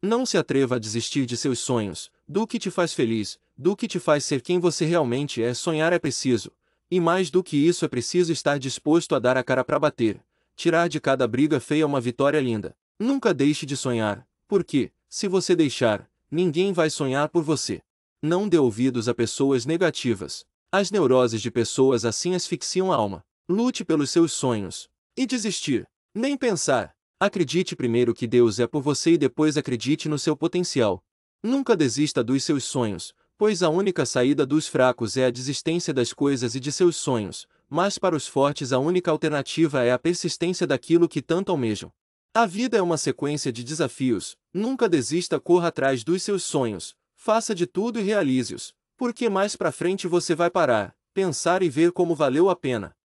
Não se atreva a desistir de seus sonhos, do que te faz feliz, do que te faz ser quem você realmente é. Sonhar é preciso. E mais do que isso é preciso estar disposto a dar a cara para bater, tirar de cada briga feia uma vitória linda. Nunca deixe de sonhar, porque, se você deixar, ninguém vai sonhar por você. Não dê ouvidos a pessoas negativas. As neuroses de pessoas assim asfixiam a alma. Lute pelos seus sonhos. E desistir. Nem pensar. Acredite primeiro que Deus é por você e depois acredite no seu potencial. Nunca desista dos seus sonhos, pois a única saída dos fracos é a desistência das coisas e de seus sonhos, mas para os fortes a única alternativa é a persistência daquilo que tanto almejam. A vida é uma sequência de desafios, nunca desista, corra atrás dos seus sonhos, faça de tudo e realize-os, porque mais para frente você vai parar, pensar e ver como valeu a pena.